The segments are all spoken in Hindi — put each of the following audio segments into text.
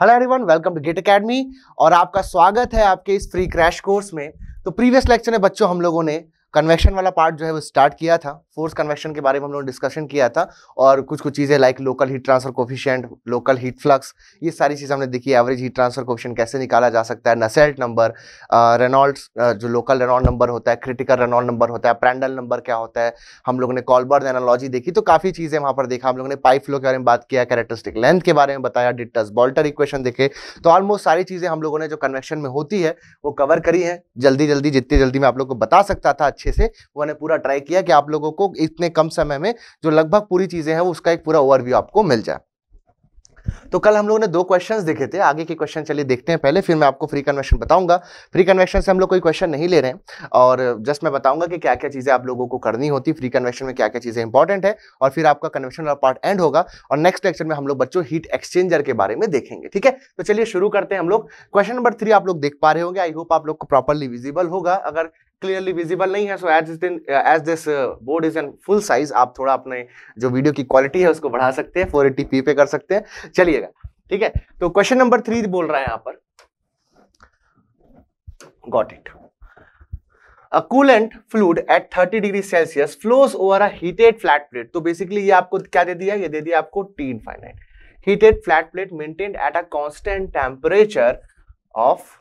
Hello everyone welcome to GATE Academy और आपका स्वागत है आपके इस फ्री क्रैश कोर्स में तो प्रीवियस लेक्चर में बच्चों हम लोगों ने कन्वेक्शन वाला पार्ट जो है वो स्टार्ट किया था फोर्स कन्वेक्शन के बारे में हम लोगों ने डिस्कशन किया था और कुछ कुछ चीज़ें like local heat transfer coefficient local heat flux ये सारी चीज़ हमने देखी एवरेज हीट ट्रांसफर कोफिशियंट कैसे निकाला जा सकता है नसेल्ट नंबर रेनॉल्ड्स जो लोकल रेनॉल्ड नंबर होता है क्रिटिकल रेनॉल्ड नंबर होता है प्रैंडल नंबर क्या होता है हम लोगों ने कॉलबर्ड एनोलॉजी देखी तो काफ़ी चीज़ें वहाँ पर देखा हम लोगों ने पाइप फ्लो के बारे में बात किया कैरेक्टरिस्टिक लेंथ के बारे में बताया डिटस बॉल्टर इक्वेशन देखे तो ऑलमोस्ट सारी चीज़ें हम लोगों ने जो कन्वेक्शन में होती है वो कवर करी है जल्दी जल्दी जितनी जल्दी मैं आप लोग को बता सकता था अच्छे से उन्होंने पूरा ट्राई किया कि आप लोगों को इतने कम समय में जो लगभग पूरी चीज़ें हैं उसका एक पूरा ओवरव्यू आपको मिल जाए तो कल हम लोगों ने दो क्वेश्चंस देखे थे आगे के क्वेश्चन चलिए देखते हैं पहले फिर मैं आपको फ्री कन्वेक्शन बताऊंगा फ्री कन्वेक्शन से हम लोग कोई क्वेश्चन नहीं ले रहे हैं और जस्ट मैं बताऊंगा कि क्या क्या चीज़ें आप लोगों को करनी होती फ्री कन्वेक्शन में क्या क्या चीज़ें इंपॉर्टेंट है और फिर आपका कन्वेक्शन वाला पार्ट एंड होगा और नेक्स्ट लेक्चर में हम लोग बच्चों हीट एक्सचेंजर के बारे में देखेंगे ठीक है तो चलिए शुरू करते हैं हम लोग क्वेश्चन नंबर थ्री आप लोग देख पा रहे होंगे आई होप आप लोग को प्रॉपरली विजिबल होगा अगर क्लियरली विजिबल नहीं है so as then as this board is an full size आप थोड़ा अपने जो वीडियो की क्वालिटी है उसको बढ़ा सकते हैं फोर पी पे कर सकते हैं चलिएगा ठीक है तो क्वेश्चन नंबर थ्री बोल रहा है यहाँ पर got it a coolant fluid at 30 degree Celsius flows over a heated flat plate तो बेसिकली ये आपको क्या दे दिया ये दे दिया आपको T infinite heated flat plate maintained at a constant temperature of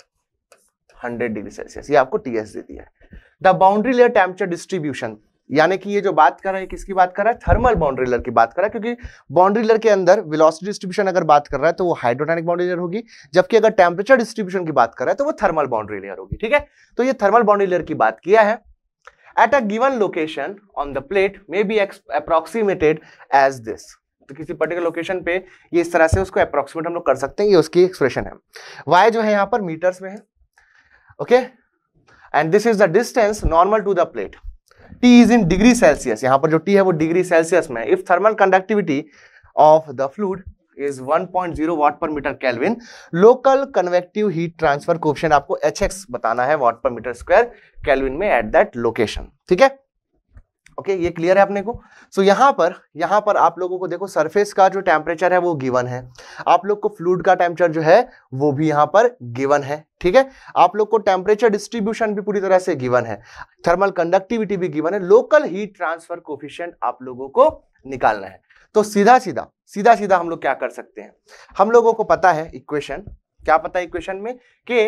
100 degree Celsius ये आपको टीएस दे दिया है the boundary layer temperature distribution यानी कि ये जो बात कर रहा है किसकी बात कर रहा है थर्मल बाउंड्री लेयर की बात कर रहा है क्योंकि बाउंड्री लेयर के अंदर वेलोसिटी डिस्ट्रीब्यूशन अगर बात कर रहा है तो वो हाइड्रोटानिक बाउंड्री लेयर होगी जबकि अगर टेम्परेचर डिस्ट्रीब्यूशन की बात कर रहा है तो वो थर्मल बाउंड्री लेयर होगी ठीक है तो ये थर्मल बाउंड्री लेयर की बात किया है at a given location on the plate may be approximated as this तो किसी पर्टिकुलर लोकेशन पे ये इस तरह से उसको अप्रोक्सीमेट हम लोग कर सकते हैं ये उसकी एक्सप्रेशन है वाई जो है यहाँ पर मीटर्स में है okay okay? And this is the distance normal to the plate T is in degree Celsius यहाँ पर जो टी है वो डिग्री सेल्सियस में if thermal conductivity of the fluid is 1.0 watt per metre kelvin local convective heat transfer coefficient आपको एच बताना है watt per metre square kelvin में एट दैट लोकेशन ठीक है ओके ये क्लियर है अपने को सो so, यहाँ पर यहाँ पर आप लोगों को देखो सरफेस का जो टेम्परेचर है वो गिवन है आप लोग को फ्लूड का टेम्परेचर जो है वो भी यहाँ पर गिवन है ठीक है आप लोग को टेम्परेचर डिस्ट्रीब्यूशन भी पूरी तरह से गिवन है थर्मल कंडक्टिविटी भी गिवन है लोकल हीट ट्रांसफर कोफिशियंट आप लोगों को निकालना है तो सीधा सीधा सीधा सीधा हम लोग क्या कर सकते हैं हम लोगों को पता है इक्वेशन क्या पता है इक्वेशन में कि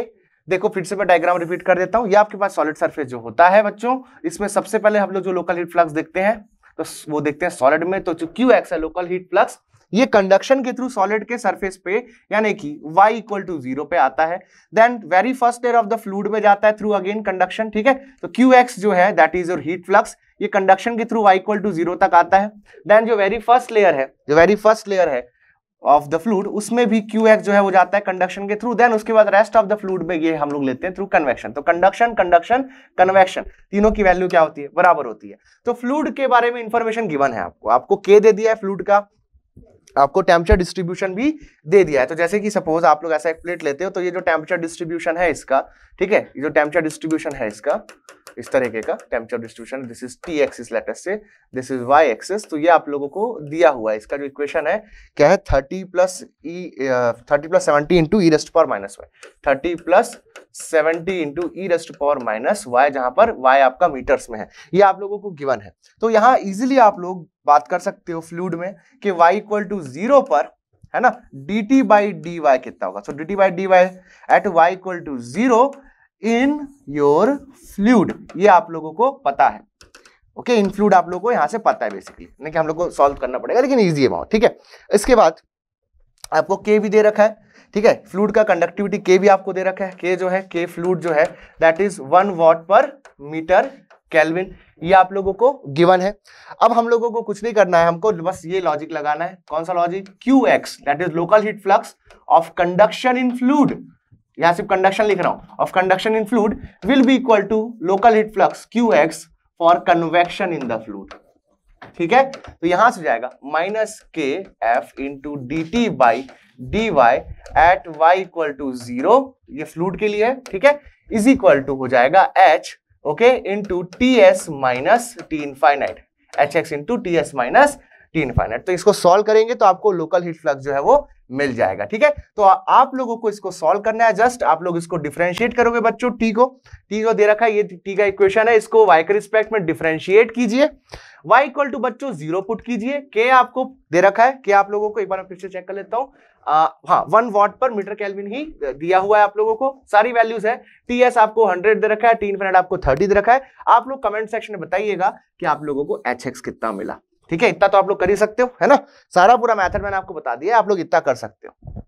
देखो फिर से मैं डायग्राम रिपीट कर देता हूँ ये आपके पास सॉलिड सरफेस जो होता है बच्चों इसमें सबसे पहले हम लोग जो लोकल हीट फ्लक्स देखते हैं तो वो देखते हैं सॉलिड में तो जो क्यू एक्स है लोकल हीट फ्लक्स ये कंडक्शन के थ्रू सॉलिड के सरफेस पे यानी कि y इक्वल टू जीरो पे आता है then very first layer of the fluid में जाता है थ्रू अगेन कंडक्शन ठीक है तो qx जो है that is your heat flux ये कंडक्शन के through y equal to zero तक आता है देन जो वेरी फर्स्ट लेयर है जो वेरी फर्स्ट लेयर है ऑफ द फ्लूड उसमें भी क्यू एक्स जो है वो जाता है कंडक्शन के थ्रू देन उसके बाद रेस्ट ऑफ द फ्लूड में ये हम लोग लेते हैं थ्रू कन्वेक्शन तो कंडक्शन कंडक्शन कन्वेक्शन तीनों की वैल्यू क्या होती है बराबर होती है तो फ्लूड के बारे में इंफॉर्मेशन गिवन है आपको आपको के दे दिया है फ्लूड का आपको टेम्परेचर डिस्ट्रीब्यूशन भी दे दिया है तो जैसे कि सपोज आप लोग ऐसा एक प्लेट लेते हो तो ये जो टेम्परेचर डिस्ट्रीब्यूशन है इसका ठीक है ये जो टेम्परेचर डिस्ट्रीब्यूशन है इसका इस तरीके का temperature distribution this is T axis लेटेस्ट से दिस इज वाई एक्सिस तो ये आप लोगों को दिया हुआ है इसका जो इक्वेशन है क्या है thirty plus E thirty plus seventy into E raised power minus Y thirty plus seventy into E raised power minus Y जहां पर वाई आपका मीटर्स में है ये आप लोगों को गिवन है तो यहाँ इजिली आप लोग बात कर सकते हो फ्लूड में कि y इक्वल टू जीरो पर है ना dt T by D Y कितना होगा so D T by D Y at Y equal to zero in your fluid ये आप लोगों को पता है ओके okay, इन फ्लूड आप लोगों को यहां से पता है बेसिकली नहीं कि हम लोग को सॉल्व करना पड़ेगा लेकिन ईजी बहुत ठीक है इसके बाद आपको के भी दे रखा है ठीक है फ्लूड का कंडक्टिविटी के भी आपको दे रखा है के जो है के फ्लूड जो है that is one watt per metre kelvin ये आप लोगों को गिवन है अब हम लोगों को कुछ नहीं करना है हमको बस ये लॉजिक लगाना है कौन सा logic Q X that is local heat flux of conduction in fluid यहां सिर्फ कंडक्शन लिख रहा हूं of conduction in fluid will be equal to local heat flux Q X for convection in the fluid ठीक है तो यहां से जाएगा minus K F into D T by D Y at Y equal to zero fluid के लिए है ठीक है इज इक्वल टू हो जाएगा H okay into ts minus t infinite hx into ts minus T infinite तो इसको सॉल्व करेंगे तो आपको लोकल हीट फ्लक्स जो है वो मिल जाएगा ठीक है तो आप लोगों को इसको सॉल्व करना है जस्ट आप लोग इसको डिफ्रेंशिएट करोगे बच्चों टी को टी को दे रखा है ये टी का इक्वेशन है इसको वाई के रिस्पेक्ट में डिफ्रेंशिएट कीजिए वाई इक्वल टू बच्चों जीरो पुट कीजिए के आपको दे रखा है के आप लोगों को एक बार फिर से चेक कर लेता हूँ हाँ one watt per metre kelvin ही दिया हुआ है आप लोगों को सारी वैल्यूज है टी एस आपको हंड्रेड दे रखा है टी इनफिनिट आपको थर्टी दे रखा है आप लोग कमेंट सेक्शन में बताइएगा कि आप लोगों को एच एक्स कितना मिला ठीक है इतना तो आप लोग कर ही सकते हो है ना सारा पूरा मैथड मैंने आपको बता दिया आप लोग इतना कर सकते हो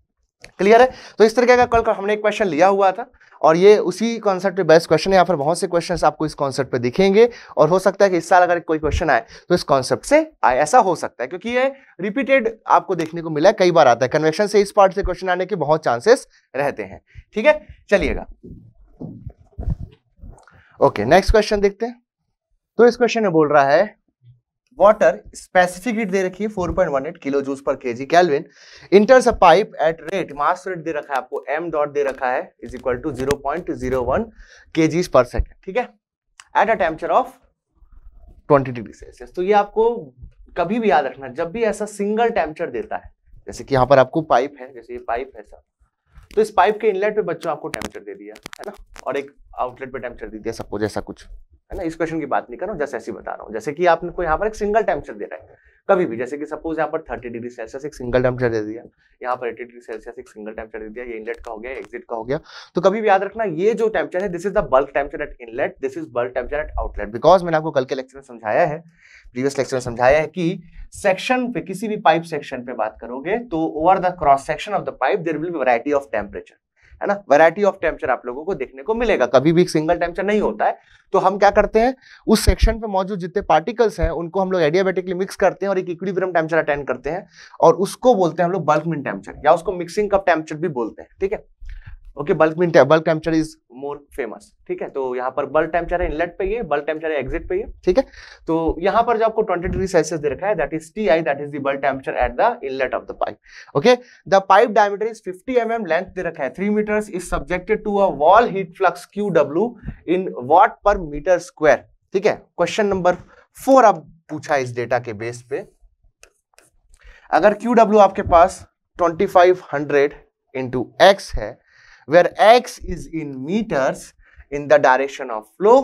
क्लियर है तो इस तरीके का कल हमने एक क्वेश्चन लिया हुआ था और ये उसी कॉन्सेप्ट पे बेस्ट क्वेश्चन है यहाँ पर बहुत से क्वेश्चन आपको इस कॉन्सेप्ट पे दिखेंगे और हो सकता है कि इस साल अगर कोई क्वेश्चन आए तो इस कॉन्सेप्ट से आए ऐसा हो सकता है क्योंकि ये रिपीटेड आपको देखने को मिला है कई बार आता है कन्वेक्शन से इस पार्ट से क्वेश्चन आने के बहुत चांसेस रहते हैं ठीक है चलिएगा ओके नेक्स्ट क्वेश्चन देखते हैं तो इस क्वेश्चन में बोल रहा है वाटर स्पेसिफिक रेट दे रखी है four point one eight kilo जूस per K G kelvin inter pipe at rate mass rate दे रखा है आपको एम डॉट दे रखा है is equal to zero zero point one K G per second ठीक है at a temperature of twenty degree Celsius तो ये आपको कभी भी याद रखना जब भी ऐसा सिंगल टेम्परेचर देता है जैसे कि यहाँ पर आपको पाइप है जैसे ये पाइप है सर तो इस पाइप के इनलेट पे बच्चों आपको टेम्परेचर दे दिया है ना और एक आउटलेट पे टेम्परेचर दे दिया सपोज ऐसा कुछ है ना इस क्वेश्चन की बात नहीं कर रहा हूँ जैसे ऐसी बता रहा हूँ जैसे कि आपने यहाँ पर एक सिंगल टेम्परेचर दे रहा है कभी भी जैसे कि सपोज यहाँ पर थर्टी डिग्री सेल्सियस एक सिंगल टेम्परेचर दे दिया यहाँ पर एटी डिग्री सेल्सियस एक सिंगल टेम्परेचर दे दिया ये इनलेट का हो गया एग्जिट का हो गया तो कभी भी याद रखना ये जो टेम्परेचर है this is the bulk temperature at inlet this is bulk temperature at outlet because मैंने आपको कल के लेक्चर में समझाया है प्रीवियस लेक्चर में समझाया है कि सेक्शन पे किसी भी पाइप सेक्शन पे बात करोगे तो over the cross section of the pipe there will variety of temperature है ना वैरायटी ऑफ टेम्पचर आप लोगों को देखने को मिलेगा कभी भी सिंगल टेम्पचर नहीं होता है तो हम क्या करते हैं उस सेक्शन पे मौजूद जितने पार्टिकल्स हैं उनको हम लोग एडियाबेटिकली मिक्स करते हैं और एक इक्विलिब्रियम टेम्पचर अटेंड करते हैं और उसको बोलते हैं हम लोग बल्क मिन टेम्पचर या उसको मिक्सिंग कप टेम्पचर भी बोलते हैं ठीक है okay bulk mean bulk temperature is more famous ठीक है तो यहाँ पर बल्क टेम्पचर है इनलेट पे ये बल्क टेम्पचर है एग्जिट पे ये ठीक है तो यहाँ पर जो आपको 20 डिग्री सेल्सियस दे रखा है that is T I that is the bulk at the inlet of the pipe okay the pipe diameter is 50 M mm length दे रखा है three metre is subjected to a wall heat flux Q W in watt per metre square ठीक है क्वेश्चन नंबर फोर आप पूछा इस डेटा के बेस पे अगर क्यू डब्ल्यू आपके पास twenty five hundred into X है where x is in meters in the direction of flow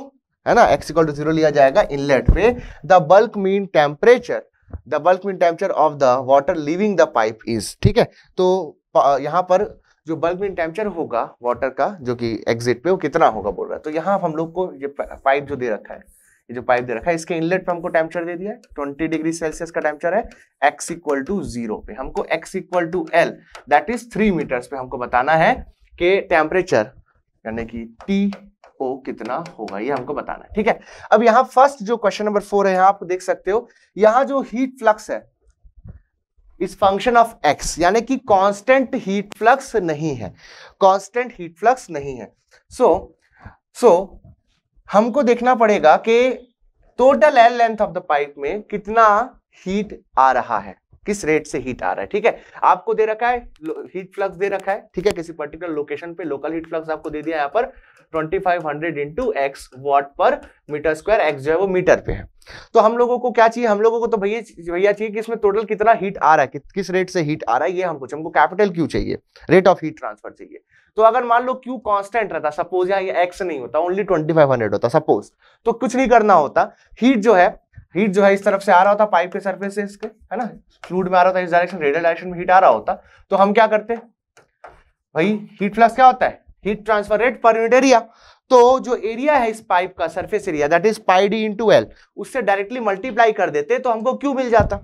है ना x इक्वल टू जीरो लिया जाएगा इनलेट पे the bulk mean temperature the bulk mean temperature of the water leaving the pipe is ठीक है तो यहाँ पर जो बल्क मीन टेम्परेचर होगा वाटर का जो कि एग्जिट पे वो कितना होगा बोल रहा है तो यहाँ हम लोग को ये पाइप जो दे रखा है ये जो पाइप दे रखा है इसके इनलेट पे हमको टेम्परेचर दे दिया है 20 डिग्री सेल्सियस का टेम्परेचर है x इक्वल टू जीरो पे हमको x equal to L that is three metres पे हमको बताना है के टेम्परेचर यानी कि टी ओ कितना होगा ये हमको बताना है ठीक है अब यहां फर्स्ट जो क्वेश्चन नंबर फोर है आप देख सकते हो यहां जो हीट फ्लक्स है इस फंक्शन ऑफ एक्स यानी कि कांस्टेंट हीट फ्लक्स नहीं है कांस्टेंट हीट फ्लक्स नहीं है सो so, सो so, हमको देखना पड़ेगा कि total L length of the pipe में कितना हीट आ रहा है किस रेट से हीट आ रहा है ठीक है आपको दे रखा है हीट फ्लक्स दे रखा है ठीक है किसी पर्टिकुलर लोकेशन पे लोकल हीट फ्लक्स आपको दे दिया यहाँ पर 2500 five hundred into X watt per metre square X जो है वो मीटर पे है तो हम लोगों को क्या चाहिए हम लोगों को तो भैया भैया चाहिए कि इसमें टोटल कितना हीट आ रहा है कि, किस रेट से हीट आ रहा है ये हमको हमको कैपिटल क्यू चाहिए रेट ऑफ हीट ट्रांसफर चाहिए तो अगर मान लो क्यू कांस्टेंट रहता सपोज यहाँ ये एक्स नहीं होता ओनली 2500 होता सपोज तो कुछ नहीं करना होता हीट जो है हीट जो है इस तरफ से आ रहा होता पाइप के सरफेस से इसके है ना फ्लूड में आ रहा होता इस डायरेक्शन रेडियल डायरेक्शन में हीट आ रहा होता तो हम क्या करते भाई हीट फ्लक्स क्या होता है heat transfer rate per unit area तो जो एरिया है इस पाइप का surface area that is pi D into L उससे डायरेक्टली मल्टीप्लाई कर देते तो हमको क्यू मिल जाता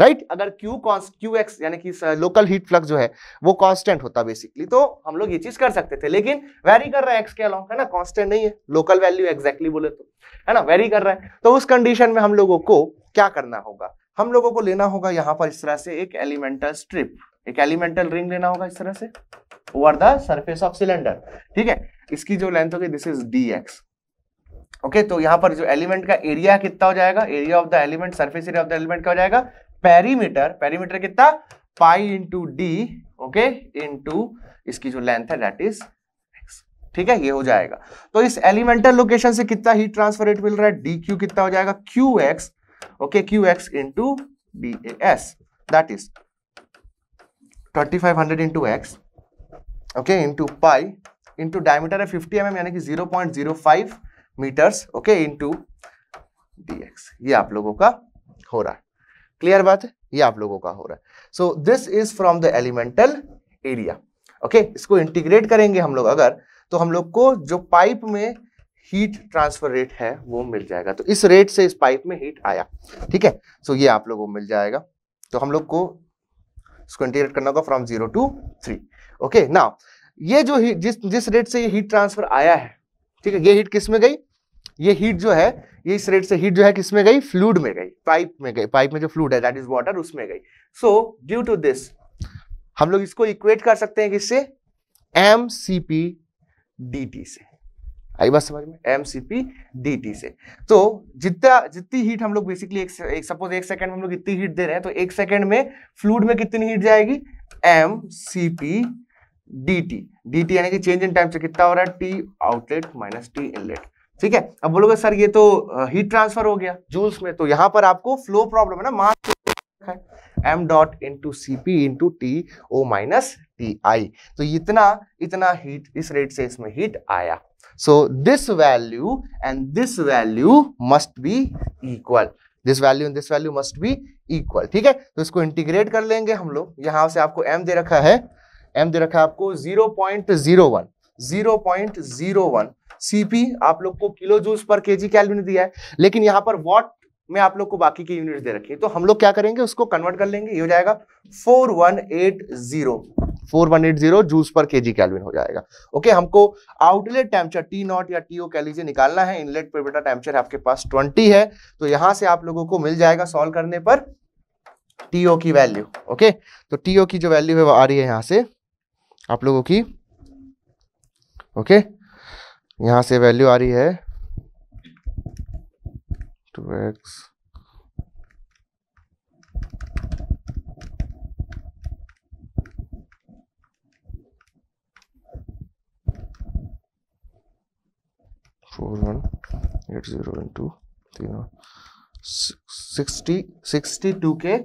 राइट अगर क्यू कॉन्स्ट क्यू एक्स यानी कि लोकल हीट फ्लक्स जो है वो कांस्टेंट होता बेसिकली तो हम लोग ये चीज कर सकते थे लेकिन वेरी कर रहा है एक्स के अलॉन्ग है ना कांस्टेंट नहीं है लोकल वैल्यू एग्जैक्टली बोले तो है ना वेरी कर रहा है तो उस कंडीशन में हम लोगों को क्या करना होगा हम लोगों को लेना होगा यहाँ पर इस तरह से एक एलिमेंटल स्ट्रिप एक एलिमेंटल रिंग लेना होगा इस तरह से over the surface of cylinder ठीक है इसकी जो लेंथ होगी this is D X okay तो यहाँ पर जो एलिमेंट का एरिया कितना हो जाएगा area of the element surface area of the element क्या हो जाएगा पेरीमीटर पेरीमीटर कितना pi into D okay into इसकी जो लेंथ है दैट इज ठीक है ये हो जाएगा तो इस एलिमेंटल लोकेशन से कितना हीट ट्रांसफर रेट मिल रहा है डी क्यू कितना हो जाएगा Q X okay Q X into D A S that is twenty five hundred into X okay into pi into diameter है फिफ्टी एम एम यानी कि zero point zero five metres okay into D X ये आप लोगों का हो रहा है क्लियर बात है ये आप लोगों का हो रहा है so this is from the elemental area okay इसको इंटीग्रेट करेंगे हम लोग अगर तो हम लोग को जो पाइप में हीट ट्रांसफर रेट है वो मिल जाएगा तो इस रेट से इस पाइप में हीट आया ठीक है सो so, ये आप लोगों को मिल जाएगा तो हम लोग को इसको इंटीग्रेट करना होगा from zero to three okay ना ये जो जिस जिस रेट से ये हीट ट्रांसफर आया है ठीक है ये हीट किस में गई ये हीट जो है ये इस रेट से हीट जो है किसमें गई फ्लूड में गई पाइप में गई पाइप में जो फ्लूड है दैट इज वाटर उसमें गई सो ड्यू टू दिस हम लोग इसको इक्वेट कर सकते हैं किससे M C P D T से आई बात समझ में M C P D T से तो जितना जितनी हीट हम लोग बेसिकली एक, सपोज एक सेकंड में हम लोग इतनी हीट दे रहे हैं तो एक सेकंड में फ्लूड में कितनी हीट जाएगी M C P D T D T यानी कि चेंज इन टाइम से कितना हो रहा है T outlet minus T inlet ठीक है अब बोलोगे सर ये तो हीट ट्रांसफर हो गया जूल्स में तो यहाँ पर आपको फ्लो प्रॉब्लम है ना mass M dot into C P into T O minus T I तो इतना इतना हीट इस रेट से इसमें हीट आया so this value and this value must be equal this value and this value must be equal ठीक है तो इसको इंटीग्रेट कर लेंगे हम लोग यहां से आपको एम दे रखा है एम दे रखा है आपको zero point zero one 0.01 CP आप लोग को किलो जूस पर केजी कैलविन दिया है लेकिन यहां पर वॉट में आप लोग को बाकी के यूनिट दे रखी है तो हम लोग क्या करेंगे उसको कन्वर्ट कर लेंगे ये हो जाएगा 4180 4180 जूस पर केजी कैलविन हो जाएगा ओके हमको आउटलेट टेम्परेचर टी नॉट या टीओ कह लीजिए निकालना है इनलेट पर बेटा टेम्परेचर आपके पास 20 है तो यहां से आप लोगों को मिल जाएगा सॉल्व करने पर टीओ की वैल्यू ओके तो टीओ की जो वैल्यू है वो आ रही है यहां से आप लोगों की ओके यहां से वैल्यू आ रही है two X four one eight zero तीन सिक्सटी सिक्सटी टू के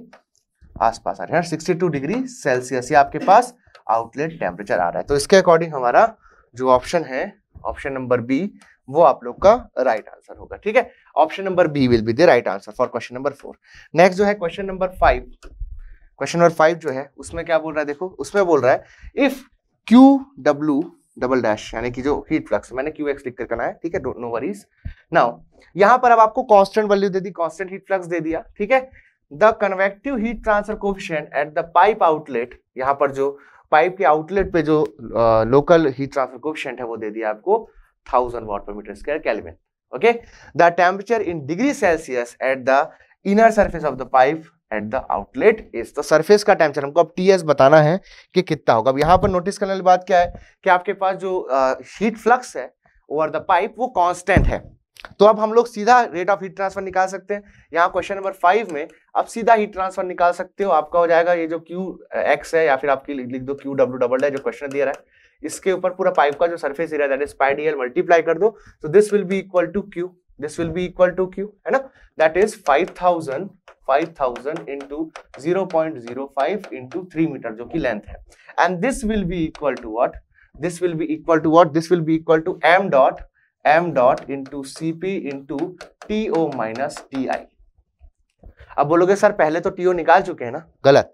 आसपास आ रहे हैं सिक्सटी टू डिग्री सेल्सियस ही आपके पास आउटलेट टेम्परेचर आ रहा है तो इसके अकॉर्डिंग हमारा जो ऑप्शन है ऑप्शन नंबर बी वो आप लोग का राइट आंसर होगा ठीक है option number B will be the right answer for question number four next जो है question number five question number five जो है उसमें क्या बोल रहा है देखो उसमें बोल रहा है if Q W double dash यानी कि जो हीट फ्लक्स मैंने क्यू एक्स लिख कर करना है ठीक है डोंट नो वरीज नाउ यहां पर अब आपको कांस्टेंट वैल्यू दे दी कांस्टेंट हीट फ्लक्स दे दिया ठीक है the convective heat transfer coefficient at the pipe outlet यहां पर जो पाइप के आउटलेट पे जो लोकल हीट ट्रांसफर कोफिशिएंट है वो दे दिया आपको thousand watt per metre square kelvin okay the temperature in degree Celsius at the inner surface of the pipe at the outlet is तो सरफेस का टेम्परेचर हमको अब टी एस बताना है कि कितना होगा अब यहाँ पर नोटिस करने वाली बात क्या है कि आपके पास जो हीट uh, फ्लक्स है ओवर द पाइप वो कांस्टेंट है तो अब हम लोग सीधा रेट ऑफ हीट ट्रांसफर निकाल सकते हैं यहाँ क्वेश्चन नंबर फाइव में आप सीधा हीट ट्रांसफर निकाल सकते हो आपका हो जाएगा ये जो क्यू एक्स है या फिर आपकी लिख दो क्यू डब्ल्यू डबल है जो क्वेश्चन दिया रहा है इसके ऊपर पूरा पाइप का जो surface area that is pi D multiply कर दो तो this will be equal to Q this will be equal to Q है ना that is five thousand five thousand into zero point zero five into three metre जो की लेंथ है and this will be equal to what this will be equal to what this will be equal to M dot M dot into C P into T O minus T I अब बोलोगे सर पहले तो टीओ निकाल चुके हैं ना गलत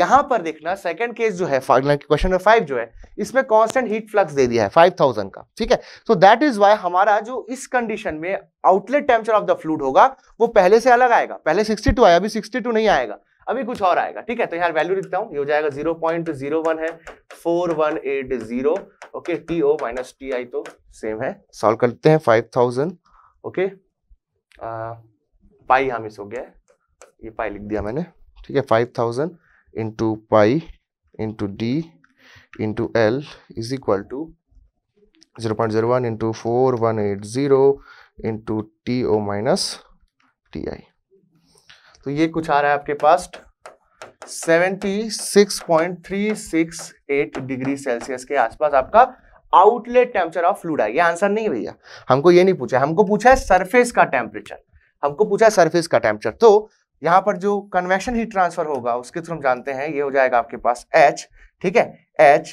यहां पर देखना सेकंड केस जो है क्वेश्चन नंबर फाइव जो है इसमें कांस्टेंट हीट फ्लक्स दे दिया है फाइव थाउजेंड का ठीक है सो दैट इज वाई हमारा जो इस कंडीशन में outlet temperature of the fluid होगा वो पहले से अलग आएगा पहले सिक्सटी टू आया अभी सिक्सटी टू नहीं आएगा अभी कुछ और आएगा ठीक है तो यहाँ वैल्यू लिखता हूँ ये हो जाएगा जीरो पॉइंट जीरो वन है four one eight zero okay T O minus T I तो सेम है सॉल्व कर लेते हैं फाइव थाउजेंड ओके पाई हाँ मिस हो गया है ये पाई लिख दिया मैंने ठीक है five thousand into pi into D into L is equal to zero point zero one into four one eight zero into T O minus T I तो ये कुछ आ रहा है आपके पास 76.368 डिग्री सेल्सियस के आसपास आपका आउटलेट टेम्परेचर ऑफ फ्लूड है ये आंसर नहीं भैया हमको ये नहीं पूछा हमको पूछा है सरफेस का टेम्परेचर हमको पूछा है सरफेस का टेम्परेचर तो यहाँ पर जो कन्वेक्शन हीट ट्रांसफर होगा उसके थ्रू हम जानते हैं ये हो जाएगा आपके पास एच ठीक है एच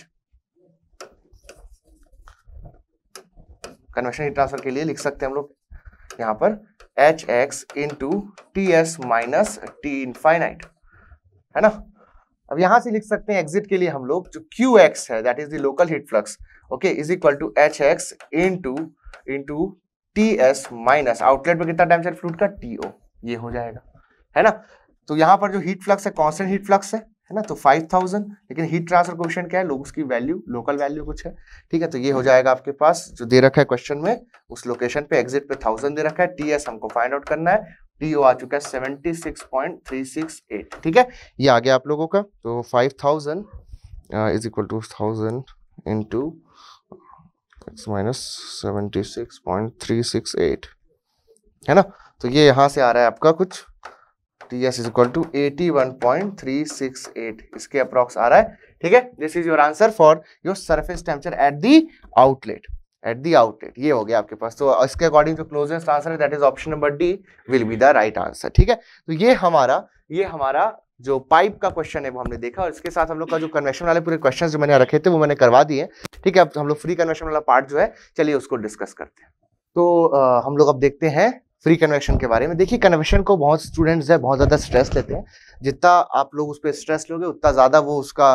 कन्वेक्शन हीट ट्रांसफर के लिए लिख सकते हैं हम लोग यहां पर H X into T S minus T infinite है ना अब यहां से लिख सकते हैं एग्जिट के लिए हम लोग जो क्यू एक्स है that is the local heat flux okay is equal to H X into into T S minus outlet में कितना टाइम चाहिए फ्लूड का टी ओ ये हो जाएगा है ना तो यहां पर जो हीट फ्लक्स है कॉन्स्टेंट हीट फ्लक्स है है ना तो फाइव थाउजेंड लेकिन हीट ट्रांसफर क्वेश्चन क्या है लोग उसकी वैल्यू लोकल वैल्यू कुछ है ठीक है तो ये हो जाएगा आपके पास जो दे रखा है क्वेश्चन में उस लोकेशन पे एग्जिट पे थाउजेंड दे रखा है टी एस हमको फाइंड आउट करना है टी ओ आ चुका है seventy six point three six eight ठीक है ये आ गया आप लोगों का तो five thousand is equal to thousand into minus seventy six point three six eight है ना तो ये यहाँ से आ रहा है आपका कुछ T S is equal to eighty one point three six eight इसके अप्रोक्स आ रहा है ठीक है this is your answer for your surface temperature at the outlet at the outlet ये हो गया आपके पास तो इसके अकॉर्डिंग जो क्लोजेस्ट आंसर है that is option number D will be the right answer ठीक है तो ये हमारा ये हमारा जो पाइप का क्वेश्चन है वो हमने देखा और इसके साथ हम लोग का जो कन्वेक्शन वाले पूरे क्वेश्चंस जो मैंने रखे थे वो मैंने करवा दिए ठीक है अब हम लोग फ्री कन्वेक्शन वाला पार्ट जो है चलिए उसको डिस्कस करते हैं तो आ, हम लोग अब देखते हैं फ्री कन्वेक्शन के बारे में देखिए कन्वेक्शन को बहुत स्टूडेंट्स है बहुत ज़्यादा स्ट्रेस लेते हैं जितना आप लोग उस पर स्ट्रेस लोगे उतना ज़्यादा वो उसका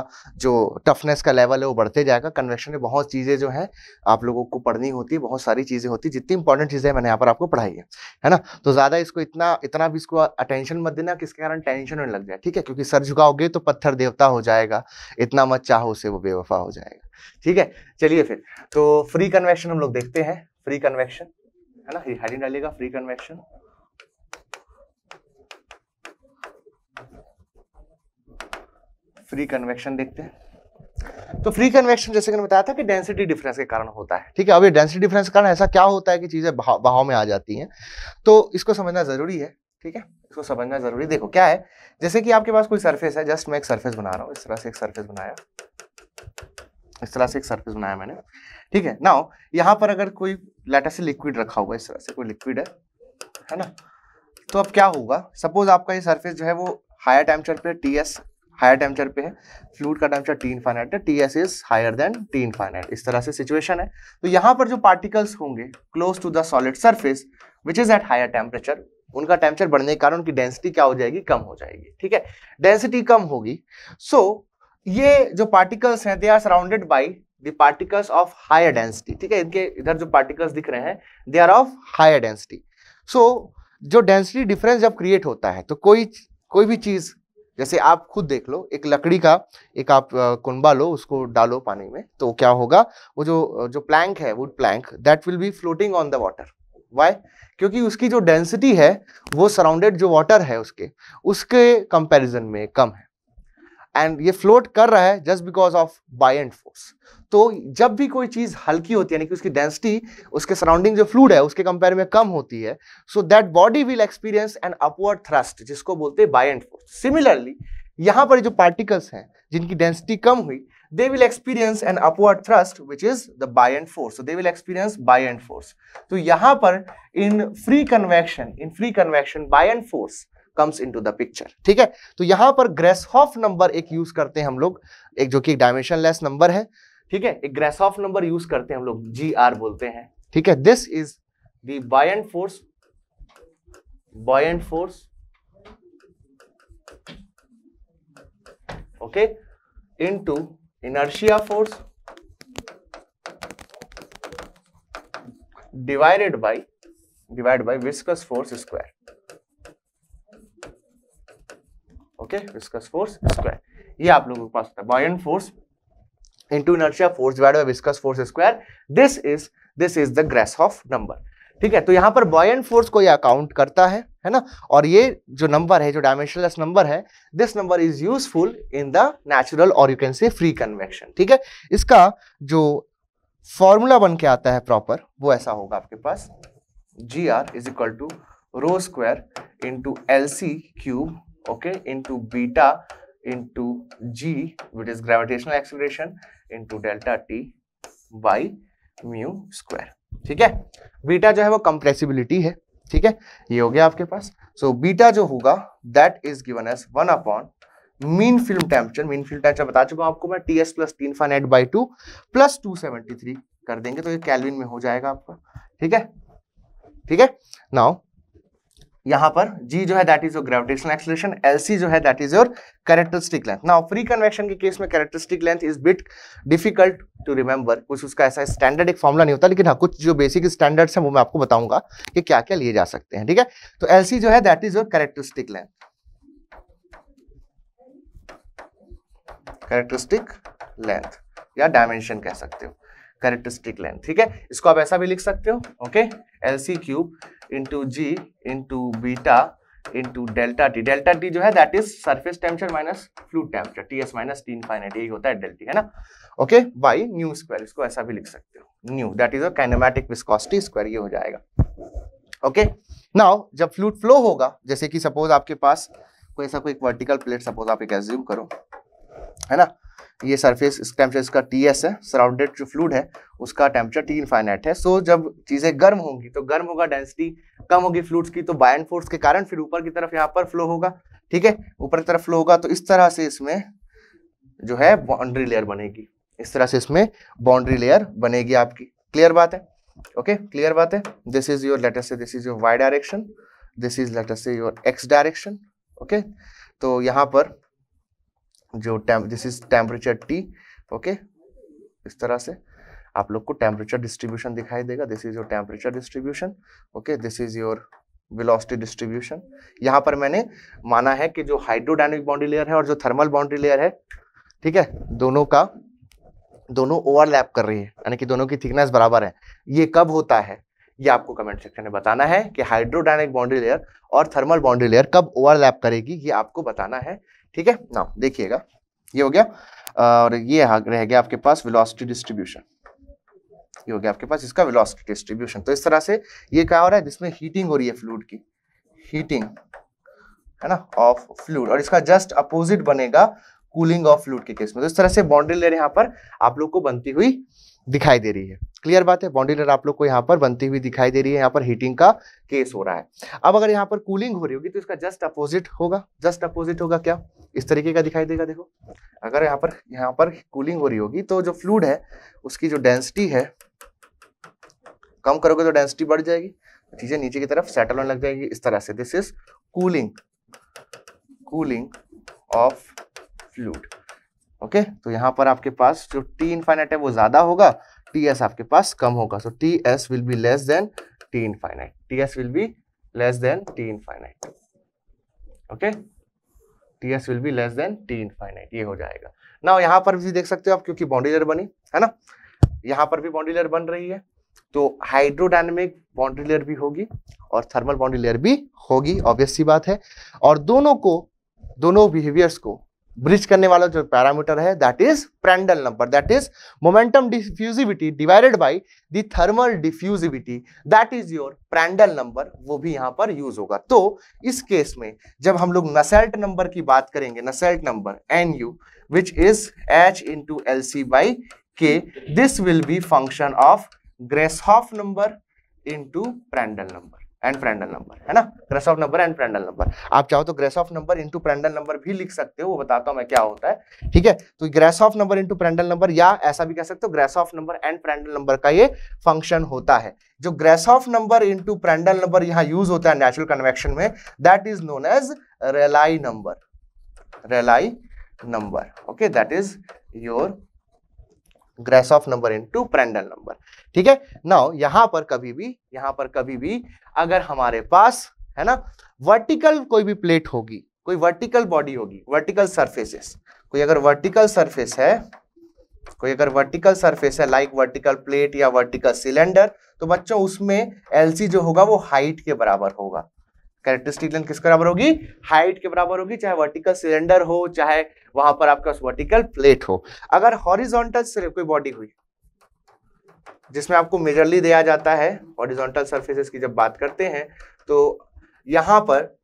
जो टफनेस का लेवल है वो बढ़ते जाएगा कन्वेक्शन में बहुत चीज़ें जो हैं आप लोगों को पढ़नी होती है बहुत सारी चीज़ें होती है जितनी इंपॉर्टेंट चीज़ें मैंने यहाँ पर आपको पढ़ाई है है ना तो ज़्यादा इसको इतना इतना भी इसको अटेंशन मत देना किसके कारण टेंशन होने लग जाए ठीक है क्योंकि सर झुकाओगे तो पत्थर देवता हो जाएगा इतना मत चाहो उसे वो बेवफा हो जाएगा ठीक है चलिए फिर तो फ्री कन्वेक्शन हम लोग देखते हैं फ्री कन्वेक्शन है ना हाइड्रोजन डालिएगा फ्री कन्वेक्शन फ्री कन्वेक्शन देखते हैं तो फ्री कन्वेक्शन जैसे कि मैंने बताया था कि डेंसिटी डिफरेंस के कारण होता है ठीक है अब ये डेंसिटी डिफरेंस के कारण ऐसा क्या होता है कि चीजें बहाव, में आ जाती हैं तो इसको समझना जरूरी है ठीक है इसको समझना जरूरी देखो क्या है जैसे कि आपके पास कोई सरफेस है जस्ट मैं एक सरफेस बना रहा हूँ इस तरह से एक सरफेस बनाया इस तरह से एक सरफेस बनाया मैंने ठीक है ना यहाँ पर अगर कोई लेटर से लिक्विड रखा होगा इस तरह से कोई लिक्विड है है ना तो अब क्या होगा सपोज आपका ये सरफेस जो है वो हायर टेम्परेचर पे टी एस हायर टेम्परेचर पे है फ्लूड का टेम्परेचर टी इनफाइनाइट है T S is higher than T infinite इस तरह से सिचुएशन है तो यहाँ पर जो पार्टिकल्स होंगे close to the solid surface which is at higher temperature उनका टेम्परेचर बढ़ने के कारण उनकी डेंसिटी क्या हो जाएगी कम हो जाएगी ठीक है डेंसिटी कम होगी सो so, ये जो पार्टिकल्स हैं they are surrounded by particles of higher density ठीक है इनके इधर जो पार्टिकल्स दिख रहे हैं they are of higher density so जो डेंसिटी डिफरेंस जब क्रिएट होता है तो कोई कोई भी चीज़ जैसे आप खुद देख लो एक लकड़ी का एक आप कुंबा लो उसको डालो पानी में तो क्या होगा वो जो जो प्लैंक है wood plank that will be floating on the water why क्योंकि उसकी जो डेंसिटी है वो सराउंडेड जो वाटर है उसके उसके कंपैरिजन में कम है एंड ये फ्लोट कर रहा है just because of buoyant force तो जब भी कोई चीज़ हल्की होती है यानी कि उसकी डेंसिटी उसके सराउंडिंग जो फ्लूड है उसके कंपेयर में कम होती है so that body will experience an upward thrust जिसको बोलते हैं बाय एंड फोर्स सिमिलरली यहां पर जो पार्टिकल्स हैं जिनकी डेंसिटी कम हुई they will experience an upward thrust which is the buoyant force so they will experience buy and force तो यहां पर in free convection in free convection buoyant force comes to the picture ठीक है तो यहां पर ग्रेसहॉफ नंबर एक यूज करते हैं हम लोग एक जो कि डायमेंशन लेस नंबर है ठीक है एक ग्रेसहॉफ नंबर यूज करते हैं हम लोग जी आर बोलते हैं ठीक है this is the force buoyant force okay to inertia force divided by divide by viscous force square okay viscous force square ये आप लोगों के पास होता है buoyant force into inertia force divide by viscous force square this is this is the Grashof number ठीक है तो यहां पर बॉयन फोर्स को ये अकाउंट करता है है ना और ये जो नंबर है जो डायमेंशनलेस नंबर है this number is useful in the natural और you can say free convection ठीक है इसका जो फॉर्मूला बन के आता है प्रॉपर वो ऐसा होगा आपके पास G R is equal to rho square into L C cube okay into beta into G which is gravitational acceleration into delta T by mu square ठीक है बीटा जो है वो कंप्रेसिबिलिटी है ठीक है ये हो गया आपके पास सो so, बीटा जो होगा that is given as one upon mean film temperature mean film temperature बता चुका हूं आपको मैं T S plus T infinite by two plus two seventy three कर देंगे तो ये कैलविन में हो जाएगा आपका ठीक है ठीक है नाउ यहां पर जी जो है that is your gravitation acceleration L C जो है that is your characteristic length now free convection के केस में characteristic length is bit difficult to remember कुछ उसका ऐसा स्टैंडर्ड एक फॉर्मुला नहीं होता लेकिन हाँ कुछ जो बेसिक स्टैंडर्ड्स हैं वो मैं आपको बताऊंगा कि क्या क्या लिए जा सकते हैं ठीक है तो एलसी जो है that is your characteristic length characteristic length या डायमेंशन कह सकते हो कैरेक्टरिस्टिक लेंथ ठीक है इसको आप ऐसा भी लिख सकते हो okay L C cube into G into beta into delta T delta T जो है that is surface temperature minus fluid temperature T S minus T infinite यही होता है डेल्टी है ना ओके बाई न्यू स्क्वायर इसको ऐसा भी लिख सकते हो nu that is kinematic viscosity square ये हो जाएगा ओके okay? नाउ जब फ्लूड फ्लो होगा जैसे कि सपोज आपके पास कोई ऐसा कोई वर्टिकल प्लेट सपोज आप एक एज्यूम करो है ना तो ये सरफेस इस टेम्परेचर इसका टी एस है सराउंडेड जो फ्लूड है उसका टेम्परेचर टी इनफाइनाइट है सो so, जब चीज़ें गर्म होंगी तो गर्म होगा डेंसिटी कम होगी फ्लूड्स की तो बायन फोर्स के कारण फिर ऊपर की तरफ यहाँ पर फ्लो होगा ठीक है ऊपर की तरफ फ्लो होगा तो इस तरह से इसमें जो है बाउंड्री लेयर बनेगी इस तरह से इसमें बाउंड्री लेयर बनेगी आपकी क्लियर बात है ओके क्लियर बात है this is your let's say this is your Y direction this is let's say your X direction okay तो यहाँ पर जो this is temperature T okay इस तरह से आप लोग को टेम्परेचर डिस्ट्रीब्यूशन दिखाई देगा this is your temperature distribution okay this is your velocity distribution यहाँ पर मैंने माना है कि जो हाइड्रोडाइनमिक बाउंड्री लेयर है और जो थर्मल बाउंड्री लेयर है ठीक है दोनों का दोनों ओवरलैप कर रही है यानी कि दोनों की थिकनेस बराबर है ये कब होता है ये आपको कमेंट सेक्शन में बताना है कि हाइड्रोडाइनिक बाउंड्री लेयर और थर्मल बाउंड्री लेयर कब ओवरलैप करेगी ये आपको बताना है ठीक है ना देखिएगा ये हो गया और ये रह गया आपके पास वेलोसिटी डिस्ट्रीब्यूशन ये हो गया आपके पास इसका वेलोसिटी डिस्ट्रीब्यूशन तो इस तरह से ये क्या हो रहा है जिसमें हीटिंग हो रही है फ्लूड की हीटिंग है ना ऑफ फ्लूड और इसका जस्ट अपोजिट बनेगा कूलिंग ऑफ फ्लूड के केस में तो इस तरह से बाउंड्री लेयर यहाँ पर आप लोग को बनती हुई दिखाई दे रही है क्लियर बात है बाउंड्री लेयर आप लोग को यहाँ पर बनती हुई दिखाई दे रही है यहाँ पर हीटिंग का केस हो रहा है अब अगर यहाँ पर कूलिंग हो रही होगी तो इसका जस्ट अपोजिट होगा जस्ट अपोजिट होगा क्या इस तरीके का दिखाई देगा देखो अगर यहाँ पर यहाँ पर कूलिंग हो रही होगी तो जो फ्लूड है उसकी जो डेंसिटी है कम करोगे तो डेंसिटी बढ़ जाएगी चीजें नीचे की तरफ सेटल होने लग जाएगी इस तरह से this is cooling cooling of fluid okay तो यहाँ पर आपके पास जो टी इनफाइनाइट है वो ज्यादा होगा टी एस आपके पास कम होगा so T S will be less than T infinite T S will be less than T infinite okay T S will be less than T infinite ये हो जाएगा ना यहाँ पर भी देख सकते हो आप क्योंकि बाउंड्री लेयर बनी है ना यहाँ पर भी बाउंड्री लेयर बन रही है तो हाइड्रोडायनेमिक बाउंड्री लेयर भी होगी और थर्मल बाउंड्री लेयर भी होगी ऑब्वियस सी बात है और दोनों को दोनों बिहेवियर्स को ब्रिज करने वाला जो पैरामीटर है that is Prandtl number that is momentum diffusivity divided by the thermal diffusivity that is your Prandtl number वो भी यहां पर यूज होगा तो इस केस में जब हम लोग नसेल्ट नंबर की बात करेंगे Nusselt number N U which is H into L C by K this will be function of Grashof number into Prandtl number and Prandtl number है ना Grashof number and Prandtl number आप चाहो तो Grashof number into Prandtl number भी लिख सकते हो वो बताता हूँ मैं क्या होता है ठीक है तो Grashof number into Prandtl number या ऐसा भी कह सकते हो Grashof number and Prandtl number का ये फंक्शन होता है जो Grashof number into Prandtl number यहाँ यूज होता है नेचुरल कन्वेक्शन में that is known as Rayleigh number Rayleigh number okay that is your Grashof number into Prandtl number ठीक है नाउ यहां पर कभी भी यहां पर कभी भी अगर हमारे पास है ना वर्टिकल कोई भी प्लेट होगी कोई वर्टिकल बॉडी होगी वर्टिकल सरफेसेस कोई अगर वर्टिकल सरफेस है कोई अगर वर्टिकल सरफेस है लाइक वर्टिकल प्लेट या वर्टिकल सिलेंडर तो बच्चों उसमें एलसी जो होगा वो हाइट के बराबर होगा कैरेक्टरिस्टिक लेंथ किसके बराबर होगी हाइट के बराबर होगी चाहे वर्टिकल सिलेंडर हो चाहे वहां पर आपका वर्टिकल प्लेट हो अगर हॉरिजॉन्टल सिर्फ कोई बॉडी हुई जिसमें आपको मेजरली दिया जाता है हॉरिजॉन्टल सर्फेसेस की जब बात करते हैं तो यहां पर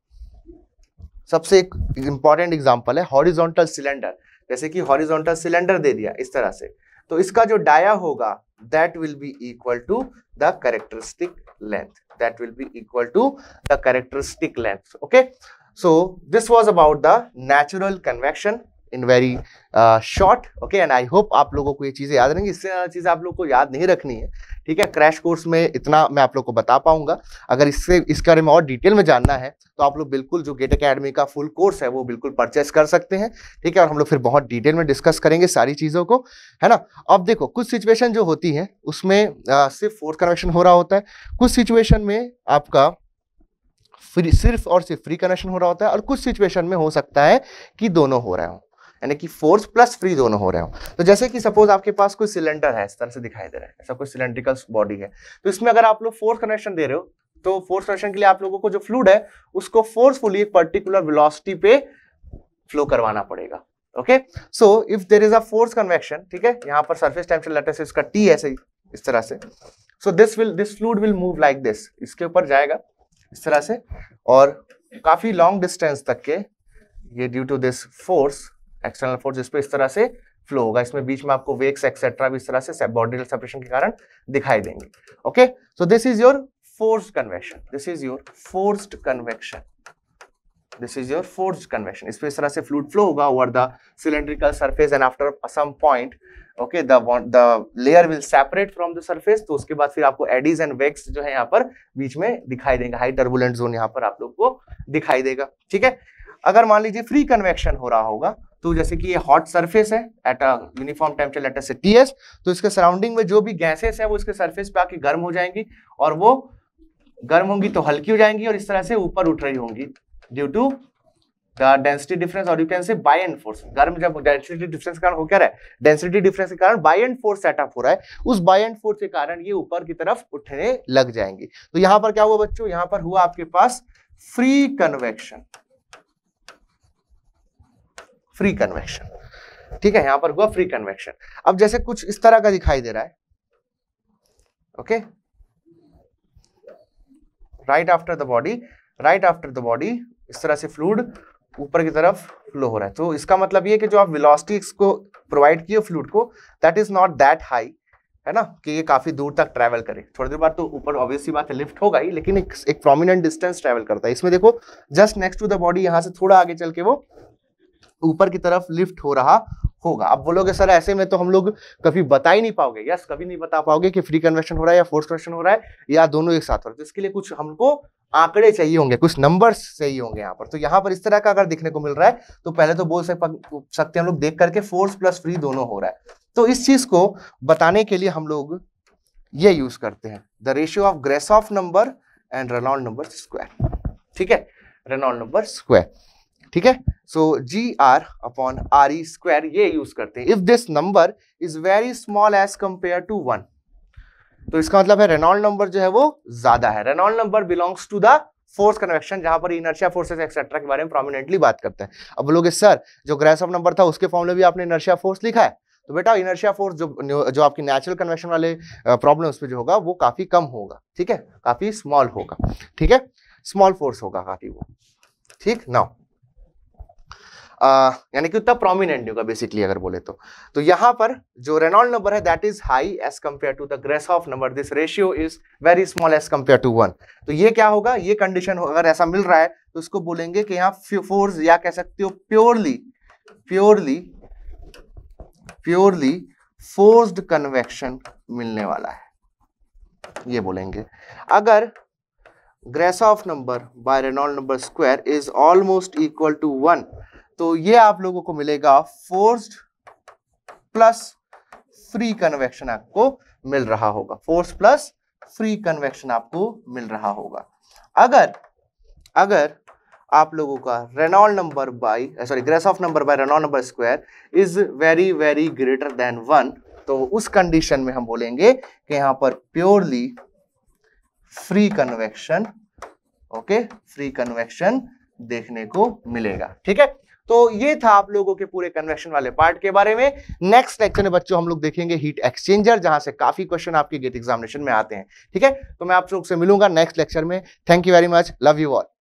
सबसे एक इंपॉर्टेंट एग्जाम्पल है हॉरिजोंटल सिलेंडर जैसे कि हॉरिजोंटल सिलेंडर दे दिया इस तरह से तो इसका जो डाया होगा that will be equal to the characteristic length that will be equal to the characteristic length okay so this was about the natural convection in very short okay and I hope आप लोगों को ये चीज़ें याद रहेंगी इससे ज़्यादा चीज़ें आप लोग को याद नहीं रखनी है ठीक है क्रैश कोर्स में इतना मैं आप लोग को बता पाऊंगा अगर इससे इसके बारे में और डिटेल में जानना है तो आप लोग बिल्कुल जो गेट अकेडमी का फुल कोर्स है वो बिल्कुल परचेस कर सकते हैं ठीक है और हम लोग फिर बहुत डिटेल में डिस्कस करेंगे सारी चीज़ों को है ना अब देखो कुछ सिचुएशन जो होती है उसमें आ, सिर्फ फोर्थ कनेक्शन हो रहा होता है कुछ सिचुएशन में आपका फ्री सिर्फ और सिर्फ फ्री कनेक्शन हो रहा होता है और कुछ सिचुएशन में हो सकता है कि दोनों हो रहे हो यानी कि फोर्स प्लस फ्री दोनों हो रहे हो तो जैसे कि सपोज आपके पास कोई सिलेंडर है इस तरह से दिखाई दे रहा है ऐसा कोई सिलेंड्रिकल बॉडी है तो इसमें अगर आप लोग फोर्स कनेक्शन दे रहे हो तो फोर्स कनेक्शन के लिए आप लोगों को जो फ्लूड है उसको फोर्सफुली एक पर्टिकुलर वेलोसिटी पे फ्लो करवाना पड़ेगा okay so if there is a force convection ठीक है यहाँ पर सर्फेस टेम्परेचर लेटर इसका टी ऐसे इस तरह से so this will this fluid will move like this इसके ऊपर जाएगा इस तरह से और काफी लॉन्ग डिस्टेंस तक के ये due to this force external force जिसपे इस तरह से फ्लो होगा इसमें बीच में आपको वेक्स एक्सेट्रा भी इस तरह से बॉडी सेपरेशन के कारण दिखाई देंगे okay so this is your force convection this is your forced convection this is your forced convection इस पे इस तरह से fluid flow होगा over the cylindrical surface and after some point okay the the layer will separate from the surface तो उसके बाद फिर आपको eddies and wakes जो है यहाँ पर बीच में दिखाई देगा high turbulent zone यहाँ पर आप लोग को दिखाई देगा ठीक है अगर मान लीजिए फ्री कन्वेक्शन हो रहा होगा तो जैसे कि ये हॉट सरफेस है at a uniform temperature letter से टी तो इसके सराउंडिंग में जो भी गैसेस है वो इसके सरफेस पे आके गर्म हो जाएंगी और वो गर्म होंगी तो हल्की हो जाएंगी और इस तरह से ऊपर उठ रही होंगी due to the density difference और you can say buoyant force गर्म जब डेंसिटी डिफरेंस के कारण हो क्या रहा है डेंसिटी डिफरेंस के कारण बाय एंड फोर्स सेटअप हो रहा है उस बाय एंड फोर्स के कारण ये ऊपर की तरफ उठने लग जाएंगी तो यहाँ पर क्या हुआ बच्चों यहाँ पर हुआ आपके पास फ्री कन्वेक्शन फ्री कन्वेक्शन ठीक है यहां पर हुआ फ्री कन्वेक्शन अब जैसे कुछ इस तरह का दिखाई दे रहा है okay right after the body right after the body इस तरह से फ्लूड ऊपर की तरफ फ्लो हो रहा है तो इसका मतलब ये कि जो आप वेलोसिटी को प्रोवाइड किए फ्लूड को that is not that high है ना कि ये काफ़ी दूर तक ट्रैवल करे थोड़ी देर बाद तो ऊपर ऑब्वियसली बात है लिफ्ट होगा ही लेकिन एक, एक प्रोमिनेंट डिस्टेंस ट्रैवल करता है इसमें देखो just next to the body यहाँ से थोड़ा आगे चल के वो ऊपर की तरफ लिफ्ट हो रहा होगा अब बोलोगे सर ऐसे में तो हम लोग कभी बता ही नहीं पाओगे यस कभी नहीं बता पाओगे कि फ्री कन्वेक्शन हो रहा है या फोर्स कन्वेक्शन हो रहा है या दोनों एक साथ हो रहा है तो इसके लिए कुछ हमको आंकड़े चाहिए होंगे कुछ नंबर्स चाहिए होंगे यहाँ पर तो यहाँ पर इस तरह का अगर देखने को मिल रहा है तो पहले तो बोल सकते हैं हम लोग देख करके फोर्स प्लस फ्री दोनों हो रहा है तो इस चीज को बताने के लिए हम लोग ये यूज करते हैं the ratio of Grashof number and Reynold number square ठीक है रेनॉल्ड नंबर स्क्वायर ठीक है so G R upon R E square ये यूज करते हैं if this number is very small as compare to one तो इसका मतलब है रेनॉल्ड नंबर जो है वो ज्यादा है Reynold number belongs to the force convection जहां पर इनर्शिया फोर्सेस एक्सेट्रा के बारे में प्रोमिनेंटली बात करते हैं अब बोलोगे सर जो ग्रेस ऑफ नंबर था उसके में भी आपने इनर्शिया फोर्स लिखा है तो बेटा इनर्शिया फोर्स जो जो आपकी नेचुरल कन्वेक्शन वाले प्रॉब्लम्स पे जो होगा वो काफी कम होगा ठीक है काफी स्मॉल होगा ठीक है स्मॉल फोर्स होगा काफी वो ठीक नाउ यानी कि उतना प्रोमिनेंट नहीं होगा बेसिकली अगर बोले तो तो यहाँ पर जो रेनॉल्ड नंबर है that is high as compare to the Grashof number this ratio is very small as compare to one तो ये क्या होगा ये कंडीशन हो, अगर ऐसा मिल रहा है तो उसको बोलेंगे कि यहाँ फोर्स या कह सकते हो purely purely purely forced convection मिलने वाला है ये बोलेंगे अगर Grashof number by Reynold number square is almost equal to one तो ये आप लोगों को मिलेगा फोर्स्ड प्लस फ्री कन्वेक्शन आपको मिल रहा होगा फोर्स प्लस फ्री कन्वेक्शन आपको मिल रहा होगा अगर अगर आप लोगों का Reynold number by sorry Grashof number by Reynold number square is very very greater than one तो उस कंडीशन में हम बोलेंगे कि यहां पर purely free convection okay free convection देखने को मिलेगा ठीक है तो ये था आप लोगों के पूरे कन्वेक्शन वाले पार्ट के बारे में नेक्स्ट लेक्चर में बच्चों हम लोग देखेंगे हीट एक्सचेंजर जहां से काफी क्वेश्चन आपके गेट एग्जामिनेशन में आते हैं ठीक है तो मैं आप लोग से मिलूंगा नेक्स्ट लेक्चर में thank you very much love you all